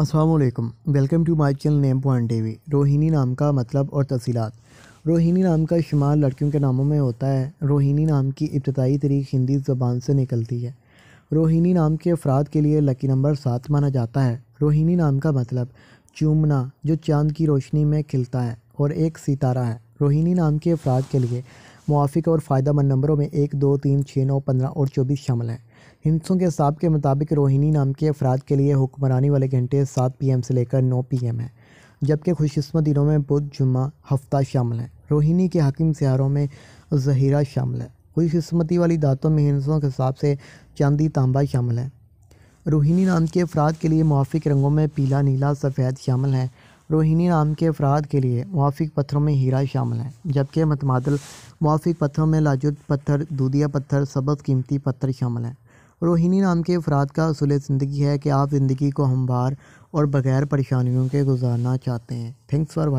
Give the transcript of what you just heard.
Aslam welcome to my channel name point T V Rohini नाम का मतलब और तफसीत रोहिणी नाम का शुमार लड़कियों के नामों में होता है रोहिणी नाम की इब्तदाई तरीक हिंदी ज़बान से निकलती है रोहिणी नाम के अफराद के लिए लकी नंबर सात माना जाता है रोहिणी नाम का मतलब चूमना जो चांद की रोशनी में खिलता है और एक सितारा है रोहिणी नाम के अफराद के लिए मुआफ़ और मंद नंबरों में एक दो तीन छः नौ पंद्रह और चौबीस शामिल हैं हिंदसों के हिसाब के मुताबिक रोहिणी नाम के अफराद के लिए हुक्मरानी वाले घंटे सात पी एम से लेकर नौ पी एम है जबकि खुशकस्मत दिनों में बुध जुम्मा हफ्ता शामिल हैं रोहिणी के हकीम सियारों में जहरा शामिल है खुशकस्मती वाली दातों में हिंदसों के हिसाब से चांदी तांबा शामिल है रोहिणी नाम के अफराद के लिए मुआफ़ रंगों में पीला नीला सफ़ेद शामिल हैं रोहिणी नाम के अफराद के लिए मुआफ़ पत्थरों में हीरा शामिल है जबकि मतमादल मुआफ़ पत्थरों में लाजुद पत्थर दूधिया पत्थर सबक कीमती पत्थर शामिल हैं रोहिणी नाम के अफराद का असूल ज़िंदगी है कि आप ज़िंदगी को हमवार और बग़ैर परेशानियों के गुजारना चाहते हैं थैंक्स फॉर